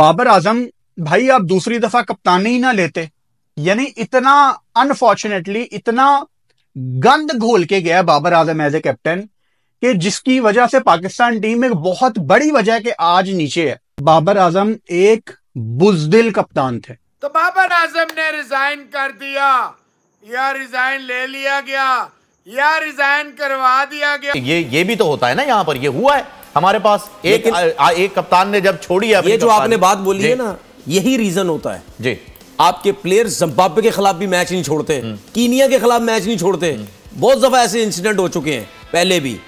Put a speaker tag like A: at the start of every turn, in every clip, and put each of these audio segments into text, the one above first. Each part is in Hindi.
A: बाबर आजम भाई आप दूसरी दफा कप्तानी ही ना लेते यानी इतना अनफॉर्चुनेटली इतना गंद घोल के गया Babar Azam as a captain कि जिसकी वजह से पाकिस्तान टीम एक बहुत बड़ी वजह के आज नीचे है बाबर आजम एक बुजदिल कप्तान थे
B: तो बाबर आजम ने रिजाइन कर दिया या रिजाइन ले लिया गया या रिजाइन करवा दिया गया ये ये भी तो होता है ना यहाँ पर ये हुआ है हमारे पास एक आ, एक कप्तान ने जब छोड़ी है ये जो आपने बात बोली है ना यही रीजन होता है जी आपके प्लेयर जम्बाब्वे के खिलाफ भी मैच नहीं छोड़ते हम्म। कीनिया के खिलाफ मैच नहीं छोड़ते हम्म। बहुत दफा ऐसे इंसिडेंट हो चुके हैं पहले भी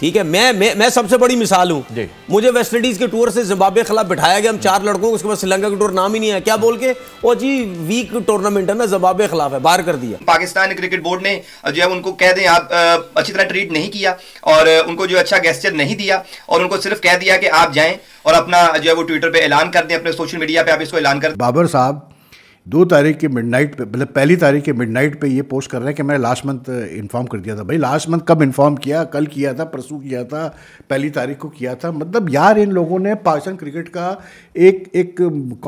B: ठीक है मैं मैं मैं सबसे बड़ी मिसाल हूँ मुझे वेस्ट इंडीज के टूर से जिम्बाब्वे खिलाफ बिठाया गया हम चार लड़कों को उसके बाद श्रीलंका का टूर नाम ही नहीं है क्या बोल के और जी वीक टूर्नामेंट है ना जिम्बाब्वे खिलाफ है बाहर कर दिया पाकिस्तान क्रिकेट बोर्ड ने जो है उनको कह दें आप अच्छी तरह ट्रीट नहीं किया और
A: उनको जो अच्छा गेस्टर नहीं दिया और उनको सिर्फ कह दिया कि आप जाए और अपना जो है वो ट्विटर पर ऐलान कर दें अपने सोशल मीडिया पर आप इसको ऐलान कर
C: बाबर साहब दो तारीख की मिडनाइट पे मतलब पहली तारीख के मिडनाइट पे ये पोस्ट कर रहे हैं कि मैंने लास्ट मंथ इन्फॉर्म कर दिया था भाई लास्ट मंथ कब इन्फॉर्म किया कल किया था परसों किया था पहली तारीख को किया था मतलब यार इन लोगों ने पाकिस्तान क्रिकेट का एक एक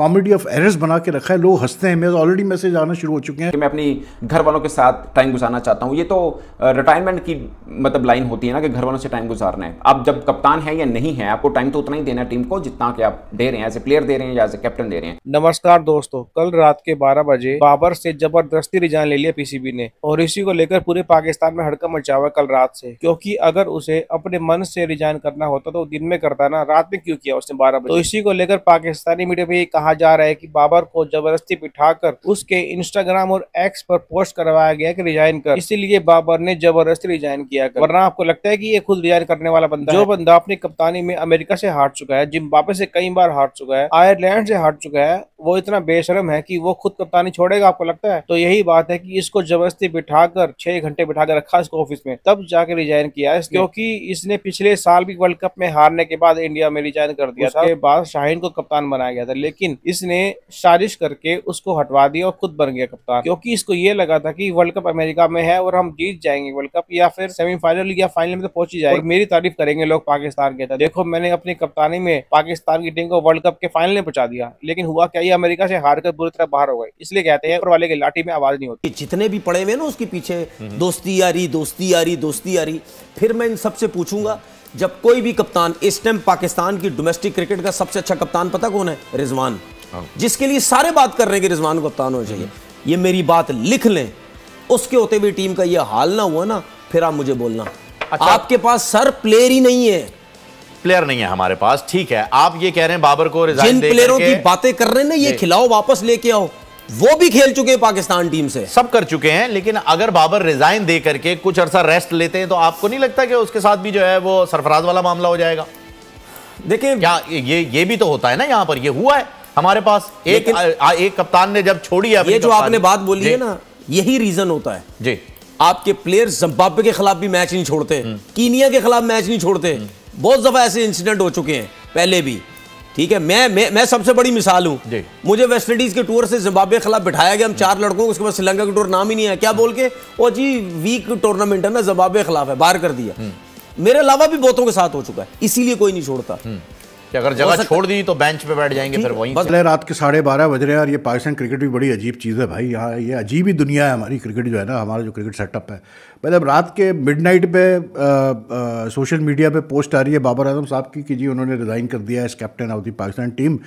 C: कॉमेडी ऑफ एरर्स बना के रखा है लोग हंसते हैं मेरे ऑलरेडी मैसेज आना शुरू हो चुके हैं कि मैं अपनी घर वालों के साथ टाइम गुजारना चाहता हूँ ये तो रिटायरमेंट uh, की मतलब लाइन होती है ना कि घर वालों से
B: टाइम गुजारना है आप जब कप्तान है या नहीं है आपको टाइम तो उतना ही देना है टीम को जितना कि आप दे रहे हैं एज ए प्लेयर दे रहे हैं या एज ए कैप्टन दे रहे
D: हैं नमस्कार दोस्तों कल रात के के 12 बजे बाबर से जबरदस्ती रिजाइन ले लिया पीसीबी ने और इसी को लेकर पूरे पाकिस्तान में हड़कम मचा हुआ कल रात से क्योंकि अगर उसे अपने मन से रिजाइन करना होता तो दिन में करता ना रात में क्यों किया उसने बारह बजे तो इसी को लेकर पाकिस्तानी मीडिया में कहा जा रहा है की बाबर को जबरदस्ती बिठा उसके इंस्टाग्राम और एक्स पर पोस्ट करवाया गया की रिजाइन कर इसीलिए बाबर ने जबरदस्ती रिजाइन किया वरना आपको लगता है की ये खुद रिजाइन करने वाला बंदा जो बंदा अपनी कप्तानी में अमेरिका से हार चुका है जिम्बाब्वे से कई बार हार चुका है आयरलैंड से हार चुका है वो इतना बेशरम है कि वो वो खुद कप्तानी छोड़ेगा आपको लगता है तो यही बात है कि इसको जबरदस्ती बिठाकर छह घंटे बिठाकर रखा इसको ऑफिस में तब जाकर रिजाइन किया है क्योंकि इसने पिछले साल भी वर्ल्ड कप में हारने के बाद इंडिया में रिजाइन कर दिया था बाद शाहीन को कप्तान बनाया गया था लेकिन इसने साजिश करके उसको हटवा दिया और खुद बन गया कप्तान क्योंकि इसको ये लगा था कि वर्ल्ड कप अमेरिका में है और हम जीत जाएंगे वर्ल्ड कप या फिर सेमीफाइनल या फाइनल में तो पहुंच ही जाएगी मेरी तारीफ करेंगे लोग पाकिस्तान के देखो मैंने अपनी कप्तानी में पाकिस्तान की टीम को वर्ल्ड कप के फाइनल में पहुंचा दिया लेकिन हुआ क्या ये अमेरिका से हार कर बुरी तरह बाहर हो गए इसलिए कहते हैं ऊपर वाले की लाठी में आवाज नहीं होती जितने
B: भी पड़े हुए ना उसके पीछे दोस्ती आ रही दोस्ती आ रही दोस्ती आ रही फिर मैं इन सबसे पूछूंगा जब कोई भी कप्तान इस टाइम पाकिस्तान की डोमेस्टिक क्रिकेट का सबसे अच्छा कप्तान पता कौन है रिजवान हाँ। जिसके लिए सारे बात कर रहे हैं कि रिजवान को कप्तान होना चाहिए ये मेरी बात लिख लें उसके होते हुए टीम का ये हाल ना हुआ ना फिर आप मुझे बोलना अच्छा। आपके पास सर प्लेयर ही नहीं है
A: प्लेयर नहीं है हमारे पास ठीक है आप ये कह रहे हैं बाबर को जिन प्लेयरों की
B: बातें कर रहे हैं ना ये खिलाओ वापस लेके आओ वो भी खेल चुके हैं पाकिस्तान टीम से सब कर चुके हैं लेकिन अगर बाबर रिजाइन दे करके कुछ अरसा रेस्ट लेते हैं तो आपको नहीं लगता कि उसके साथ भी जो है
A: वो सरफराज वाला मामला हो जाएगा देखिए क्या ये ये भी तो होता है ना यहाँ पर ये हुआ है
B: हमारे पास एक आ, एक कप्तान ने जब छोड़ी ये जो आपने बात बोली है ना यही रीजन होता है जी आपके प्लेयर जम्बाब्वे के खिलाफ भी मैच नहीं छोड़ते कीनिया हम्म। के खिलाफ मैच नहीं छोड़ते हम्म। बहुत दफ़ा ऐसे इंसिडेंट हो चुके हैं पहले भी ठीक है मैं मैं, मैं सबसे बड़ी मिसाल हूँ मुझे वेस्ट इंडीज के टूर से जिम्बाबे के खिलाफ बिठाया गया हम चार लड़कों को उसके बाद श्रीलंका का टूर नाम ही नहीं है क्या बोल के ओ जी वीक टूर्नामेंट है ना जिम्बाबे के खिलाफ है बाहर कर दिया हम्म। मेरे अलावा भी बहुतों के साथ हो चुका है
C: इसीलिए कोई नहीं छोड़ता हम्म।
A: कि अगर जगह छोड़ दी तो बेंच पे बैठ जाएंगे फिर वहीं बस
C: रात के साढ़े बारह बज रहे हैं और ये पाकिस्तान क्रिकेट भी बड़ी अजीब चीज़ है भाई यहाँ ये अजीब ही दुनिया है हमारी क्रिकेट जो है ना हमारा जो क्रिकेट सेटअप है मतलब रात के मिड नाइट पर सोशल मीडिया पर पोस्ट आ रही है बाबर आजम साहब की कि जी उन्होंने रिज़ाइन कर दिया as captain of the Pakistan team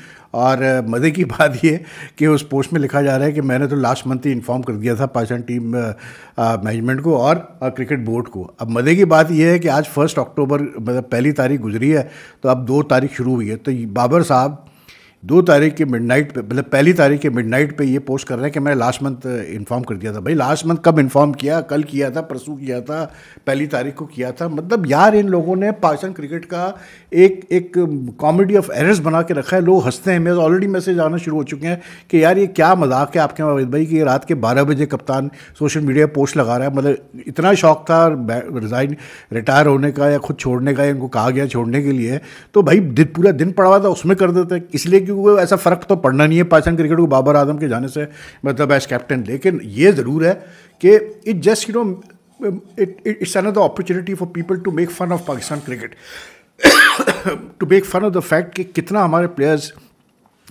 C: और मज़े की बात ये कि उस पोस्ट में लिखा जा रहा है कि मैंने तो लास्ट मंथ ही इन्फॉर्म कर दिया था पाकिस्तान टीम मैनेजमेंट को और क्रिकेट बोर्ड को अब मज़े की बात यह है कि आज फर्स्ट अक्टूबर मतलब पहली तारीख गुजरी है तो अब दो तारीख शुरू हुई है तो बाबर साहब दो तारीख की मिडनाइट पे मतलब पहली तारीख के मिडनाइट पे ये पोस्ट कर रहे हैं कि मैं लास्ट मंथ इन्फॉर्म कर दिया था भाई लास्ट मंथ कब इन्फॉर्म किया कल किया था परसों किया था पहली तारीख को किया था मतलब यार इन लोगों ने पाकिस्तान क्रिकेट का एक एक कॉमेडी ऑफ एरर्स बना के रखा है लोग हंसते हैं मेरे ऑलरेडी मैसेज आना शुरू हो चुके हैं कि यार ये क्या मजाक है आपके वाहिद भाई कि रात के बारह बजे कप्तान सोशल मीडिया पोस्ट लगा रहा है मतलब इतना शौक था रिज़ाइन रिटायर होने का या खुद छोड़ने का या इनको कहा गया छोड़ने के लिए तो भाई पूरा दिन पड़ा हुआ था उसमें कर देते हैं इसलिए को ऐसा फ़र्क तो पड़ना नहीं है पाकिस्तान क्रिकेट को बाबर आजम के जाने से मतलब एज कैप्टन लेकिन ये ज़रूर है कि it just you know it it's another opportunity for people to make fun of Pakistan cricket to make fun of the fact कि कितना हमारे प्लेयर्स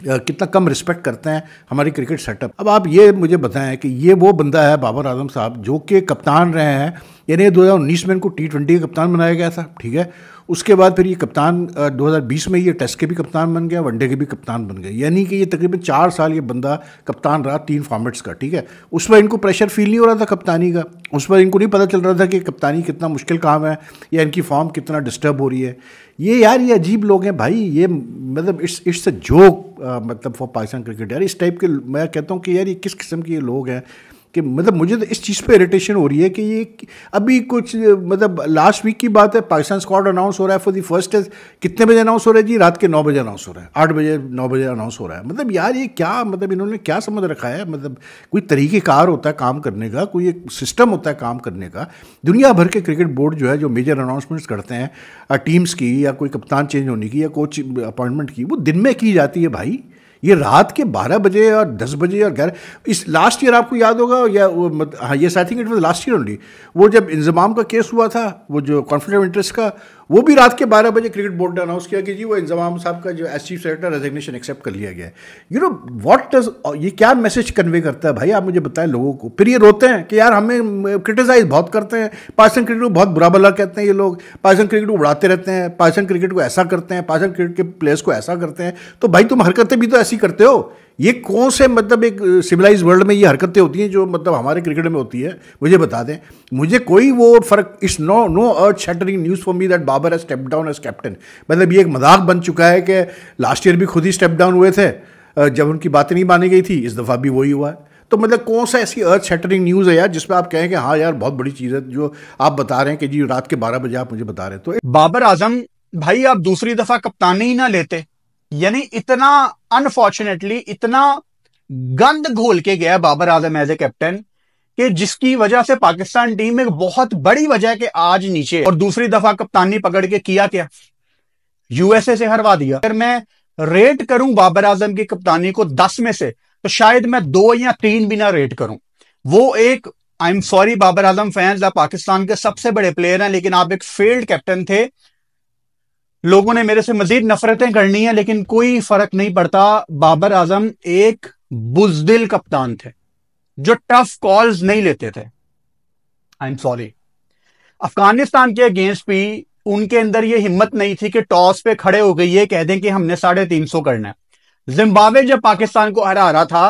C: कितना कम रिस्पेक्ट करते हैं हमारी क्रिकेट सेटअप अब आप ये मुझे बताएं कि ये वो बंदा है बाबर आजम साहब जो कि कप्तान रहे हैं यानी दो हज़ार उन्नीस में इनको टी ट्वेंटी का कप्तान बनाया गया था ठीक है उसके बाद फिर ये कप्तान 2020 में ये टेस्ट के भी कप्तान बन गया वनडे के भी कप्तान बन गए यानी कि ये तकरीबन चार साल ये बंदा कप्तान रहा तीन फॉर्मेट्स का ठीक है उस पर इनको प्रेशर फील नहीं हो रहा था कप्तानी का उस पर इनको नहीं पता चल रहा था कि कप्तानी कितना मुश्किल काम है या इनकी फॉर्म कितना डिस्टर्ब हो रही है ये यार ये अजीब लोग हैं भाई ये मतलब इट्स इट्स अ जोक मतलब फॉर पाकिस्तान क्रिकेट यार इस टाइप के मैं कहता हूँ कि यार ये किस किस्म के ये लोग हैं कि मतलब मुझे तो इस चीज़ पे इरिटेशन हो रही है कि ये अभी कुछ मतलब लास्ट वीक की बात है पाकिस्तान स्कॉड अनाउंस हो रहा है फॉर दी फर्स्ट टेस्ट कितने बजे अनाउंस हो रहा है जी रात के नौ बजे अनाउंस हो रहा है आठ बजे नौ बजे अनाउंस हो रहा है मतलब यार ये क्या मतलब इन्होंने क्या समझ रखा है मतलब कोई तरीक़ेकार होता है काम करने का कोई एक सिस्टम होता है काम करने का दुनिया भर के क्रिकेट बोर्ड जो है जो मेजर अनाउंसमेंट्स करते हैं टीम्स की या कोई कप्तान चेंज होने की या कोच अपॉइंटमेंट की वो दिन में की जाती है भाई ये रात के बारह बजे और दस बजे और ग्यारह इस लास्ट ईयर आपको याद होगा या वो हाँ ये I think it was last year only वो जब इंजमाम का केस हुआ था वो जो कॉन्फ्लिक्ट ऑफ इंटरेस्ट का वो भी रात के बारह बजे क्रिकेट बोर्ड ने अनाउंस किया कि जी वो इंजमाम साहब का जो as chief selector resignation accept कर लिया गया यू नो वॉट डज ये क्या मैसेज कन्वे करता है भाई आप मुझे बताएं लोगों को फिर ये रोते हैं कि यार हमें क्रिटिसाइज बहुत करते हैं पाकिस्तान क्रिकेट को बहुत बुरा भला कहते हैं ये लोग पाकिस्तान क्रिकेट को उड़ाते रहते हैं पाकिस्तान क्रिकेट को ऐसा करते हैं पाकिस्तान क्रिकेट के प्लेयर्स को ऐसा करते हैं तो भाई तुम हरकतें भी तो ऐसी करते हो ये कौन से मतलब एक सिविलाइज वर्ल्ड में ये हरकतें होती हैं जो मतलब हमारे क्रिकेट में होती है मुझे बता दें मुझे कोई वो फर्क इस no no earth shattering news for me that Babar step down as captain मतलब ये एक मजाक बन चुका है कि लास्ट ईयर भी खुद ही स्टेप डाउन हुए थे जब उनकी बातें नहीं मानी गई थी इस दफ़ा भी वही हुआ है तो मतलब कौन सा ऐसी अर्थ शैटरिंग न्यूज़ है यार जिसमें आप कहें कि हाँ यार बहुत बड़ी चीज़ है जो आप बता रहे हैं कि जी रात के बारह बजे आप मुझे बता रहे हैं तो बाबर आजम भाई आप दूसरी दफ़ा कप्तानी ही ना लेते यानी इतना
A: अनफॉर्चुनेटली इतना गंद घोल के गया Babar Azam as a captain कि जिसकी वजह से पाकिस्तान टीम एक बहुत बड़ी वजह कि आज नीचे और दूसरी दफा कप्तानी पकड़ के किया क्या यूएसए से हरवा दिया अगर मैं रेट करूं बाबर आजम की कप्तानी को दस में से तो शायद मैं दो या तीन बिना रेट करूं वो एक I am sorry Babar Azam fans Pakistan के सबसे बड़े प्लेयर हैं लेकिन आप एक फेल्ड कैप्टन थे लोगों ने मेरे से मजीद नफरतें करनी है लेकिन कोई फर्क नहीं पड़ता बाबर आजम एक बुजदिल कप्तान थे जो टफ कॉल्स नहीं लेते थे आई एम सॉरी अफगानिस्तान के अगेंस्ट भी उनके अंदर यह हिम्मत नहीं थी कि टॉस पे खड़े हो गई ये कह दें कि हमने साढ़े तीन सौ करना है जिम्बावे जब पाकिस्तान को हरा रहा था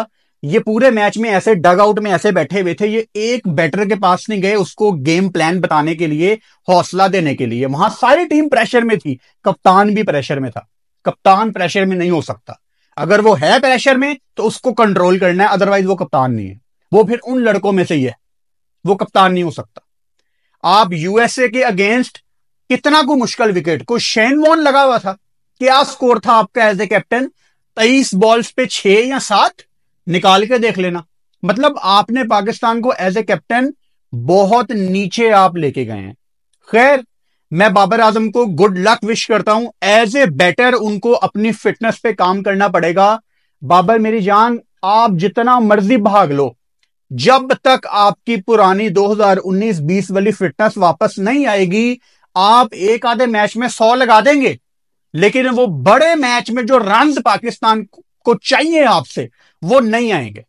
A: ये पूरे मैच में ऐसे डग आउट में ऐसे बैठे हुए थे ये एक बैटर के पास नहीं गए उसको गेम प्लान बताने के लिए हौसला देने के लिए वहां सारी टीम प्रेशर में थी कप्तान भी प्रेशर में था कप्तान प्रेशर में नहीं हो सकता अगर वो है प्रेशर में तो उसको कंट्रोल करना है अदरवाइज वो कप्तान नहीं है वो फिर उन लड़कों में से ही है वो कप्तान नहीं हो सकता आप यूएसए के अगेंस्ट कितना को मुश्किल विकेट को शेन वॉन लगा हुआ था क्या स्कोर था आपका एज ए कैप्टन तेईस बॉल्स पे छह या सात निकाल के देख लेना मतलब आपने पाकिस्तान को एज ए कैप्टन बहुत नीचे आप लेके गए हैं खैर मैं बाबर आजम को गुड लक विश करता हूं एज ए बेटर उनको अपनी फिटनेस पे काम करना पड़ेगा बाबर मेरी जान आप जितना मर्जी भाग लो जब तक आपकी पुरानी 2019-20 वाली फिटनेस वापस नहीं आएगी आप एक आधे मैच में सौ लगा देंगे लेकिन वो बड़े मैच में जो रन पाकिस्तान को चाहिए आपसे वो नहीं आएंगे